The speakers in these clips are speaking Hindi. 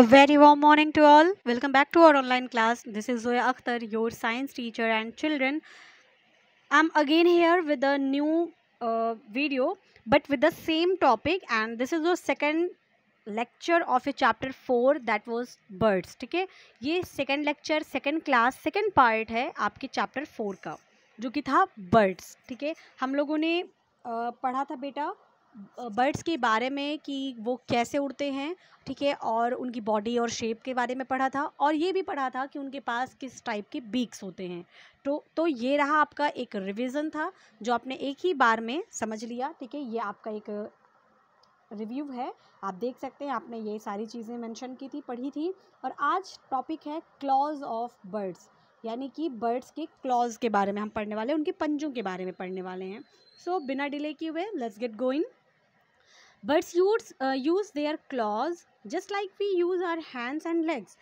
A very warm morning to all. Welcome back to our online class. This is Zoya Akhtar, your science teacher and children. I'm again here with a new uh, video but with the same topic and this is the second lecture of a chapter four that was birds. ठीक है ये second lecture, second class, second part है आपके chapter four का जो कि था birds. ठीक है हम लोगों ने uh, पढ़ा था बेटा बर्ड्स के बारे में कि वो कैसे उड़ते हैं ठीक है और उनकी बॉडी और शेप के बारे में पढ़ा था और ये भी पढ़ा था कि उनके पास किस टाइप के बीक्स होते हैं तो तो ये रहा आपका एक रिवीजन था जो आपने एक ही बार में समझ लिया ठीक है ये आपका एक रिव्यू है आप देख सकते हैं आपने ये सारी चीज़ें मैंशन की थी पढ़ी थी और आज टॉपिक है क्लॉज ऑफ बर्ड्स यानी कि बर्ड्स के क्लॉज के बारे में हम पढ़ने वाले हैं उनके पंजों के बारे में पढ़ने वाले हैं सो so, बिना डिले किए हुए let's get going birds use use their claws just like we use our hands and legs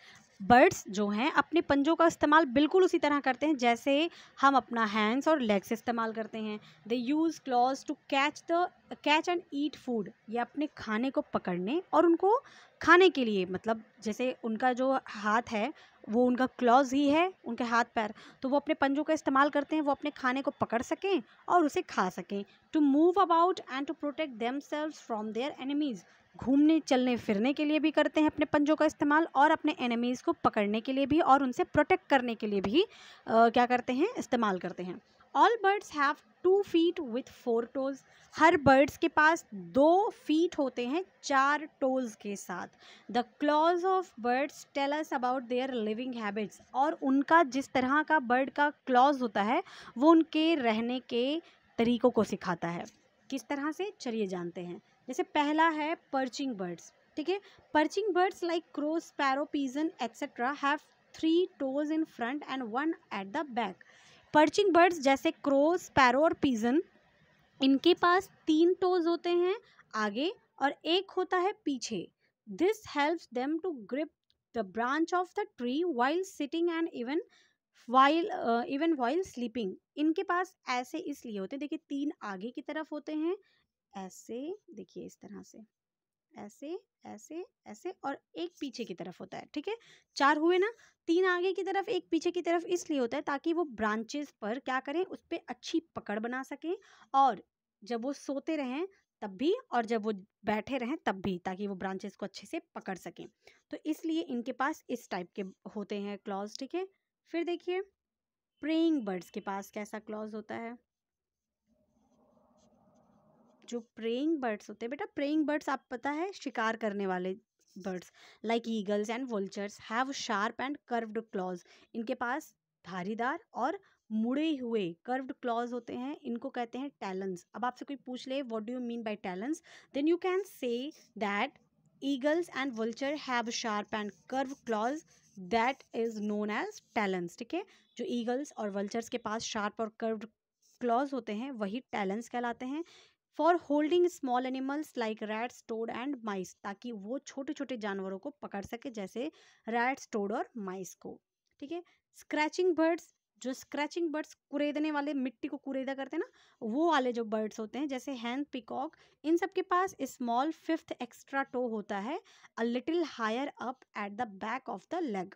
birds जो हैं अपने पंजों का इस्तेमाल बिल्कुल उसी तरह करते हैं जैसे हम अपना हैंड्स और लेग्स इस्तेमाल करते हैं they use claws to catch the catch and eat food ये अपने खाने को पकड़ने और उनको खाने के लिए मतलब जैसे उनका जो हाथ है वो उनका क्लॉज ही है उनके हाथ पैर तो वो अपने पंजों का इस्तेमाल करते हैं वो अपने खाने को पकड़ सकें और उसे खा सकें to move about and to protect themselves from their enemies घूमने चलने फिरने के लिए भी करते हैं अपने पंजों का इस्तेमाल और अपने एनिमीज़ को पकड़ने के लिए भी और उनसे प्रोटेक्ट करने के लिए भी आ, क्या करते हैं इस्तेमाल करते हैं all birds have two feet with four toes हर बर्ड्स के पास दो फीट होते हैं चार टोज के साथ the claws of birds tells about their living habits और उनका जिस तरह का बर्ड का क्लॉज होता है वो उनके रहने के तरीक़ों को सिखाता है किस तरह से चलिए जानते हैं जैसे पहला है पर्चिंग बर्ड्स ठीक है perching birds like crows sparrow pigeon pigeon etcetera have three toes in front and one at the back perching birds जैसे क्रो स्पैरो और पीजन इनके पास तीन टोज होते हैं आगे और एक होता है पीछे this helps them to grip the branch of the tree while sitting and even while even while sleeping इनके पास ऐसे इसलिए होते हैं देखिए तीन आगे की तरफ होते हैं ऐसे देखिए इस तरह से ऐसे ऐसे ऐसे और एक पीछे की तरफ होता है ठीक है चार हुए ना तीन आगे की तरफ एक पीछे की तरफ इसलिए होता है ताकि वो ब्रांचेस पर क्या करें उस पर अच्छी पकड़ बना सकें और जब वो सोते रहें तब भी और जब वो बैठे रहें तब भी ताकि वो ब्रांचेस को अच्छे से पकड़ सकें तो इसलिए इनके पास इस टाइप के होते हैं क्लॉज ठीक है फिर देखिए प्रेइंग बर्ड्स के पास कैसा क्लॉज होता है जो प्रेइंग बर्ड्स होते हैं बेटा प्रेइंग बर्ड्स आप पता है शिकार करने वाले birds like eagles and vultures have sharp and curved claws इनके पास धारीदार और मुड़े हुए कर्व्ड क्लॉज होते हैं इनको कहते हैं टैलेंस अब आपसे कोई पूछ ले what do you mean by talons then you can say that eagles and vultures have sharp and curve claws that is known as talons ठीक है जो ईगल्स और वल्चर्स के पास शार्प और कर्व्ड क्लॉज होते हैं वही टैलेंस कहलाते हैं for holding small animals like rats toad and mice ताकि वो छोटे छोटे जानवरों को पकड़ सके जैसे रैट्स टोड और माइस को ठीक है स्क्रैचिंग बर्ड्स जो स्क्रैचिंग बर्ड्स कुरेदने वाले मिट्टी को कुरेदा करते हैं ना वो वाले जो बर्ड्स होते हैं जैसे हैंड पिकॉक इन सब के पास स्मॉल फिफ्थ एक्स्ट्रा टो होता है a little higher up at the back of the leg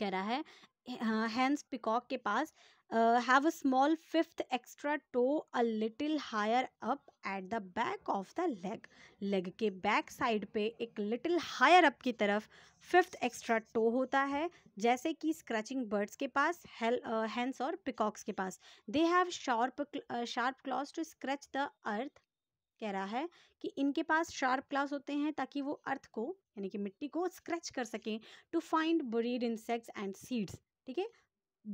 कह रहा है हाँ, हैंस पिकॉक के पास have a small fifth extra toe a little higher up at the back of the leg leg के बैक साइड पे एक लिटिल हायर अप की तरफ फिफ्थ एक्स्ट्रा टो होता है जैसे कि स्क्रचिंग बर्ड्स के पास हैंस और पिकॉक्स के पास they have sharp sharp claws to scratch the earth कह रहा है कि इनके पास शार्प क्लास होते हैं ताकि वो अर्थ को यानी कि मिट्टी को स्क्रैच कर सकें to find buried insects and seeds ठीक है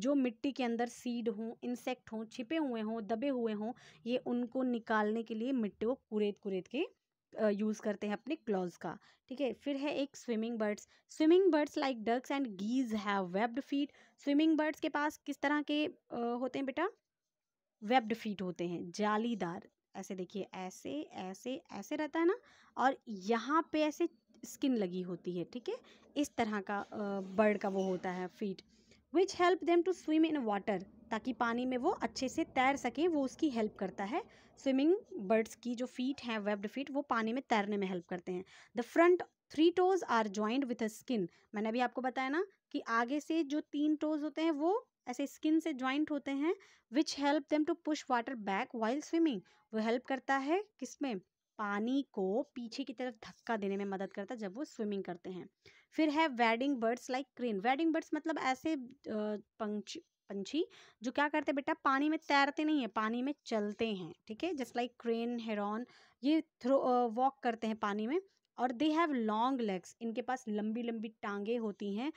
जो मिट्टी के अंदर सीड हों इंसेक्ट हों छिपे हुए हों दबे हुए हों ये उनको निकालने के लिए मिट्टी को कुरेद कुरेद के यूज़ करते हैं अपने क्लॉज का ठीक है फिर है एक swimming birds swimming birds like ducks and geese have webbed feet swimming birds के पास किस तरह के होते हैं बेटा वेब्ड फीट होते हैं जालीदार ऐसे देखिए ऐसे ऐसे ऐसे रहता है ना और यहाँ पे ऐसे स्किन लगी होती है ठीक है इस तरह का बर्ड का वो होता है feet which help them to swim in water ताकि पानी में वो अच्छे से तैर सकें वो उसकी हेल्प करता है स्विमिंग बर्ड्स की जो फीट हैं वेब्ड फीट वो पानी में तैरने में हेल्प करते हैं the front three toes are joined with a skin मैंने अभी आपको बताया ना कि आगे से जो तीन टोज होते हैं वो ऐसे स्किन से ज्वाइंट होते हैं which help them to push water back while swimming वो हेल्प करता है किसमें पानी को पीछे की तरफ धक्का देने में मदद करता है जब वो स्विमिंग करते हैं फिर है wading birds like crane wading birds मतलब ऐसे पंछी जो क्या करते हैं बेटा पानी में तैरते नहीं है पानी में चलते हैं ठीक है जस्ट लाइक क्रेन हेरॉन ये थ्रो वॉक करते हैं पानी में और दे हैव लॉन्ग लेग्स इनके पास लंबी लंबी टांगे होती हैं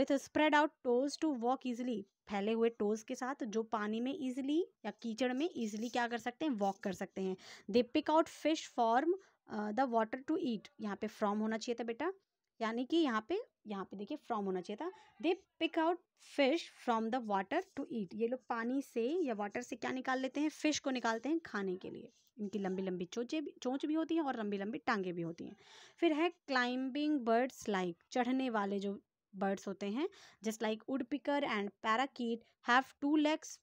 with spread out toes to walk easily फैले हुए टोज के साथ जो पानी में इजिली या कीचड़ में इजिली क्या कर सकते हैं वॉक कर सकते हैं they pick out fish form the water to eat यहाँ पे फ्रॉम होना चाहिए था बेटा यानी कि यहाँ पे यहाँ पे देखिए फ्रॉम होना चाहिए था they pick out fish from the water to eat ये लोग पानी से या वाटर से क्या निकाल लेते हैं फिश को निकालते हैं खाने के लिए इनकी लंबी लंबी चोचे भी चोंच भी होती हैं और लंबी लंबी टांगे भी होती हैं फिर है क्लाइंबिंग बर्ड्स लाइक चढ़ने वाले जो बर्ड्स होते हैं just like woodpecker and parakeet have two legs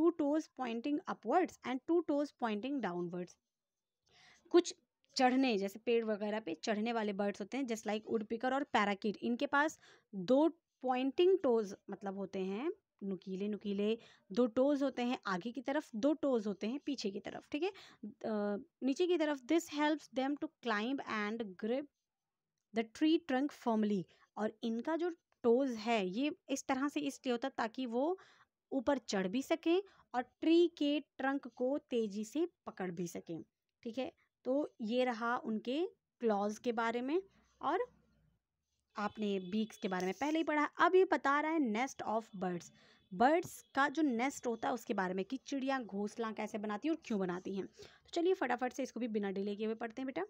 two toes pointing upwards and two toes pointing downwards कुछ चढ़ने जैसे पेड़ वगैरह पे चढ़ने वाले बर्ड्स होते हैं जस्ट लाइक उडपिकर और पैराकिट इनके पास दो पॉइंटिंग टोज मतलब होते हैं नुकीले नुकीले दो टोज होते हैं आगे की तरफ दो टोज होते हैं पीछे की तरफ ठीक है नीचे की तरफ this helps them to climb and grip the tree trunk firmly और इनका जो टोज है ये इस तरह से इसलिए होता ताकि वो ऊपर चढ़ भी सकें और ट्री के ट्रंक को तेज़ी से पकड़ भी सकें ठीक है तो ये रहा उनके क्लॉज के बारे में और आपने बीक्स के बारे में पहले ही पढ़ा अब ये बता रहा है नेस्ट ऑफ बर्ड्स बर्ड्स का जो नेस्ट होता है उसके बारे में कि चिड़िया घोंसला कैसे बनाती है और क्यों बनाती हैं तो चलिए फटाफट से इसको भी बिना डिले किए हुए पढ़ते हैं बेटा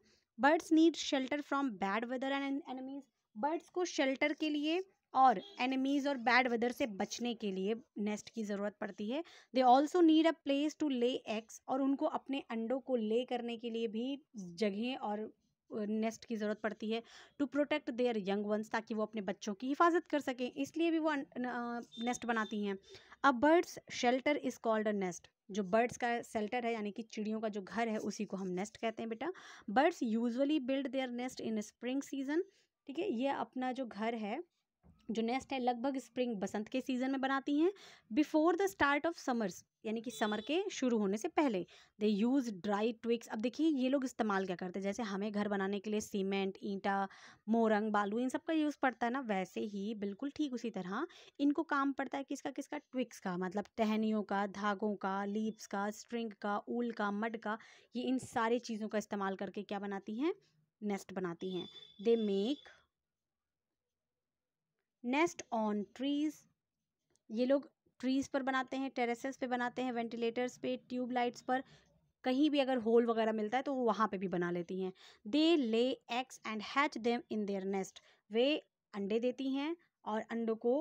birds need shelter from bad weather and enemies birds को शेल्टर के लिए और एनिमीज और बैड वेदर से बचने के लिए नेस्ट की ज़रूरत पड़ती है they also need a place to lay eggs और उनको अपने अंडों को ले करने के लिए भी जगह और नेस्ट की ज़रूरत पड़ती है to protect their young ones ताकि वो अपने बच्चों की हिफाजत कर सकें इसलिए भी वो अं, नेस्ट बनाती हैं अब birds shelter is called a nest जो बर्ड्स का सेल्टर है यानी कि चिड़ियों का जो घर है उसी को हम नेस्ट कहते हैं बेटा birds usually build their nest in spring season ठीक है ये अपना जो घर है जो नेस्ट है लगभग स्प्रिंग बसंत के सीज़न में बनाती हैं before the start of summers यानी कि समर के शुरू होने से पहले दे यूज़ ड्राई ट्विक्स अब देखिए ये लोग इस्तेमाल क्या करते हैं जैसे हमें घर बनाने के लिए सीमेंट ईंटा मोरंग बालू इन सब का यूज़ पड़ता है ना वैसे ही बिल्कुल ठीक उसी तरह इनको काम पड़ता है किसका किसका ट्विक्स का मतलब टहनियों का धागों का लीप्स का स्ट्रिंग का ऊल का मड का ये इन सारी चीज़ों का इस्तेमाल करके क्या बनाती हैं नेस्ट बनाती हैं they make nest on trees ये लोग ट्रीज़ पर बनाते हैं टेरेसेस पे बनाते हैं वेंटिलेटर्स पे ट्यूबलाइट्स पर कहीं भी अगर होल वगैरह मिलता है तो वो वहाँ पे भी बना लेती हैं they lay eggs and hatch them in their nest वे अंडे देती हैं और अंडों को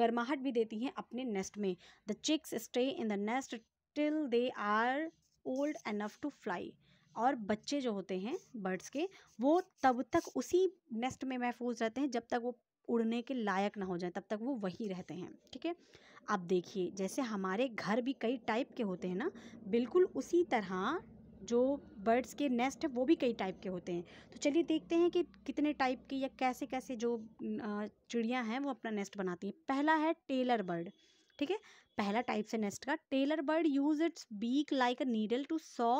गर्माहट भी देती हैं अपने नेस्ट में the chicks stay in the nest till they are old enough to fly और बच्चे जो होते हैं बर्ड्स के वो तब तक उसी नेस्ट में महफूज रहते हैं जब तक वो उड़ने के लायक ना हो जाए तब तक वो वही रहते हैं ठीक है आप देखिए जैसे हमारे घर भी कई टाइप के होते हैं ना बिल्कुल उसी तरह जो बर्ड्स के नेस्ट है वो भी कई टाइप के होते हैं तो चलिए देखते हैं कि कितने टाइप के या कैसे कैसे जो चिड़ियाँ हैं वो अपना नेस्ट बनाती हैं पहला है टेलर बर्ड ठीक है पहला टाइप से नेस्ट का tailor bird use its beak like a needle to saw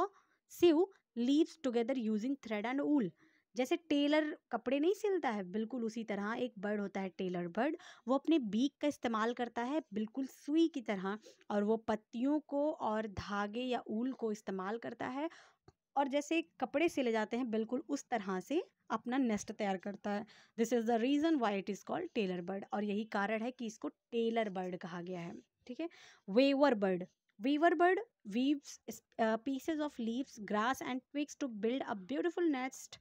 sew leaves together using thread and wool जैसे टेलर कपड़े नहीं सिलता है बिल्कुल उसी तरह एक बर्ड होता है टेलर बर्ड वो अपने बीक का इस्तेमाल करता है बिल्कुल सुई की तरह और वो पत्तियों को और धागे या ऊल को इस्तेमाल करता है और जैसे कपड़े सिले जाते हैं बिल्कुल उस तरह से अपना नेस्ट तैयार करता है this is the reason why it is called tailor bird और यही कारण है कि इसको टेलर बर्ड कहा गया है ठीक है weaver bird Weaver bird weaves uh, pieces of leaves, grass, and twigs to build a beautiful nest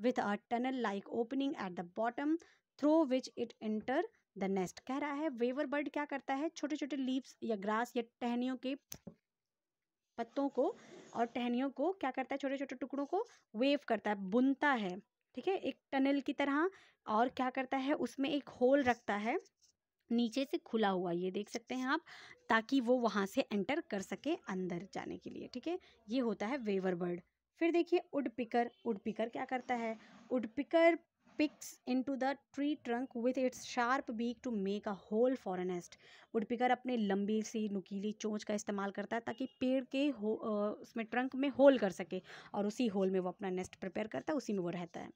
with a tunnel like opening at the bottom through which it enter the nest कह रहा है वेवर बर्ड क्या करता है छोटे छोटे लीव्स या ग्रास या टहनियों के पत्तों को और टहनियों को क्या करता है छोटे छोटे टुकड़ों को वेव करता है बुनता है ठीक है एक टनल की तरह और क्या करता है उसमें एक होल रखता है नीचे से खुला हुआ ये देख सकते हैं आप ताकि वो वहाँ से एंटर कर सके अंदर जाने के लिए ठीक है ये होता है वेवर बर्ड फिर देखिए उड पिकर उड पिकर क्या करता है woodpecker picks into the tree trunk with its sharp beak to make a hole for nest woodpecker अपने लंबी सी नुकीली चोंच का इस्तेमाल करता है ताकि पेड़ के हो उसमें ट्रंक में होल कर सके और उसी होल में वो अपना नेस्ट प्रिपेयर करता है उसी में वो रहता है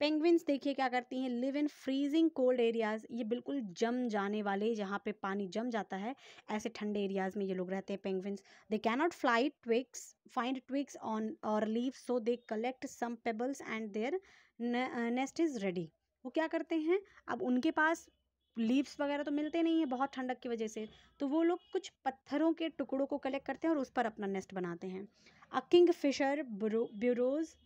पेंगविन्स देखिए क्या करती हैं live in freezing cold areas ये बिल्कुल जम जाने वाले जहाँ पे पानी जम जाता है ऐसे ठंडे एरियाज़ में ये लोग रहते हैं penguins they cannot fly twigs find twigs on or leave so they collect some pebbles and their nest is ready वो क्या करते हैं अब उनके पास लीव्स वगैरह तो मिलते नहीं है बहुत ठंडक की वजह से तो वो लोग कुछ पत्थरों के टुकड़ों को कलेक्ट करते हैं और उस पर अपना नेस्ट बनाते हैं a kingfisher burrows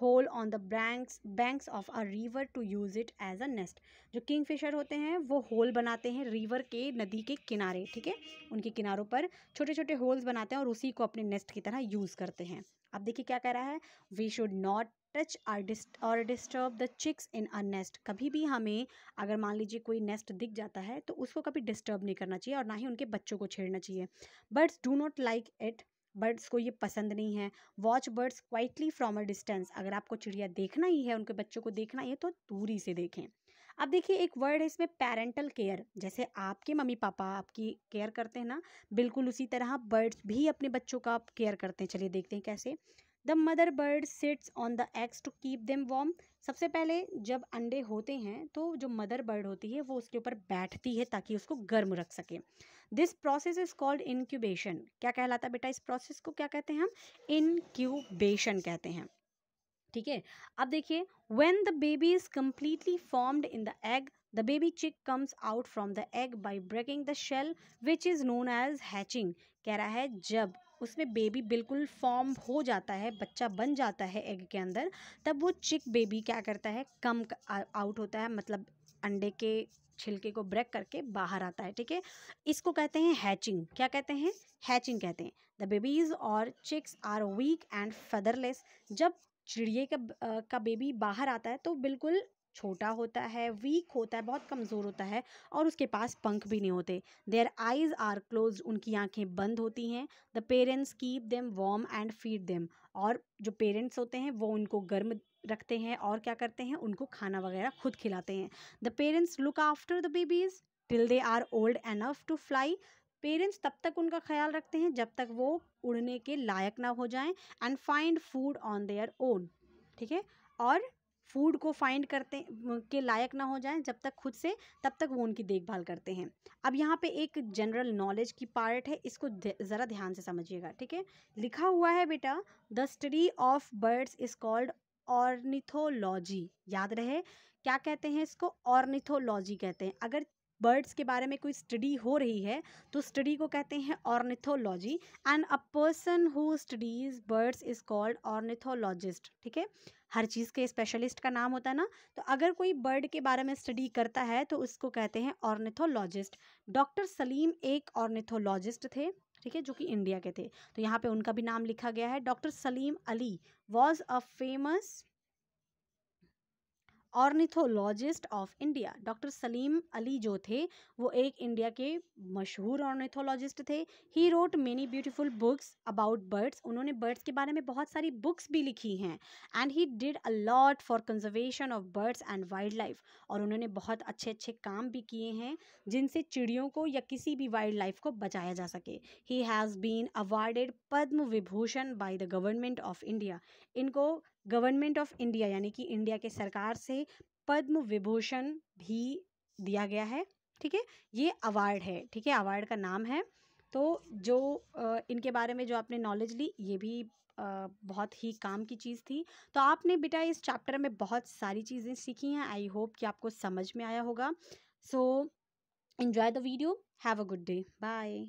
hole on the banks banks of a river to use it as a nest जो किंग फिशर होते हैं वो होल बनाते हैं रिवर के नदी के किनारे ठीक है उनके किनारों पर छोटे छोटे होल्स बनाते हैं और उसी को अपने नेस्ट की तरह यूज़ करते हैं अब देखिए क्या कह रहा है we should not touch or और disturb the chicks in a nest कभी भी हमें अगर मान लीजिए कोई नेस्ट दिख जाता है तो उसको कभी डिस्टर्ब नहीं करना चाहिए और ना ही उनके बच्चों को छेड़ना चाहिए birds do not like it birds को ये पसंद नहीं है watch birds quietly from a distance अगर आपको चिड़िया देखना ही है उनके बच्चों को देखना ही है तो दूरी से देखें अब देखिए एक वर्ड है इसमें पेरेंटल केयर जैसे आपके मम्मी पापा आपकी केयर करते हैं ना बिल्कुल उसी तरह बर्ड्स भी अपने बच्चों का केयर करते हैं चलिए देखते हैं कैसे the mother bird sits on the eggs to keep them warm सबसे पहले जब अंडे होते हैं तो जो मदर बर्ड होती है वो उसके ऊपर बैठती है ताकि उसको गर्म रख सके this process is called incubation क्या कहलाता बेटा इस प्रोसेस को क्या कहते हैं हम इनक्यूबेशन कहते हैं ठीक है अब देखिए when the baby is completely formed in the egg the baby chick comes out from the egg by breaking the shell which is known as hatching कह रहा है जब उसमें बेबी बिल्कुल फॉर्म हो जाता है बच्चा बन जाता है एग के अंदर तब वो चिक बेबी क्या करता है कम आउट होता है मतलब अंडे के छिलके को ब्रेक करके बाहर आता है ठीक है इसको कहते हैं हैचिंग क्या कहते हैं हैचिंग कहते हैं द बेबीज और chicks are weak and featherless जब चिड़िए का का बेबी बाहर आता है तो बिल्कुल छोटा होता है वीक होता है बहुत कमज़ोर होता है और उसके पास पंख भी नहीं होते देयर आइज़ आर क्लोज उनकी आँखें बंद होती हैं the parents keep them warm and feed them और जो पेरेंट्स होते हैं वो उनको गर्म रखते हैं और क्या करते हैं उनको खाना वगैरह खुद खिलाते हैं the parents look after the babies till they are old enough to fly parents तब तक उनका ख्याल रखते हैं जब तक वो उड़ने के लायक ना हो जाएं and find food on their own ठीक है और फूड को फाइंड करते के लायक ना हो जाएं जब तक खुद से तब तक वो उनकी देखभाल करते हैं अब यहाँ पे एक जनरल नॉलेज की पार्ट है इसको ज़रा ध्यान से समझिएगा ठीक है लिखा हुआ है बेटा the study of birds is called ornithology याद रहे क्या कहते हैं इसको ऑर्निथोलॉजी कहते हैं अगर बर्ड्स के बारे में कोई स्टडी हो रही है तो स्टडी को कहते हैं ornithology and a person who studies birds is called ornithologist ठीक है हर चीज़ के स्पेशलिस्ट का नाम होता है ना तो अगर कोई बर्ड के बारे में स्टडी करता है तो उसको कहते हैं ऑर्निथोलॉजिस्ट डॉक्टर सलीम एक ऑर्निथोलॉजिस्ट थे ठीक है जो कि इंडिया के थे तो यहाँ पे उनका भी नाम लिखा गया है doctor Salim Ali was a famous ornithologist of India doctor Salim Ali जो थे वो एक इंडिया के मशहूर ऑर्निथोलॉजिस्ट थे he wrote many beautiful books about birds उन्होंने बर्ड्स के बारे में बहुत सारी बुक्स भी लिखी हैं and he did a lot for conservation of birds and wildlife और उन्होंने बहुत अच्छे अच्छे काम भी किए हैं जिनसे चिड़ियों को या किसी भी वाइल्ड लाइफ को बचाया जा सके he has been awarded Padma Vibhushan by the government of India इनको गवर्नमेंट ऑफ इंडिया यानी कि इंडिया के सरकार से पद्म विभूषण भी दिया गया है ठीक है ये अवार्ड है ठीक है अवार्ड का नाम है तो जो इनके बारे में जो आपने नॉलेज ली ये भी बहुत ही काम की चीज़ थी तो आपने बेटा इस चैप्टर में बहुत सारी चीज़ें सीखी हैं आई होप कि आपको समझ में आया होगा so enjoy the video have a good day bye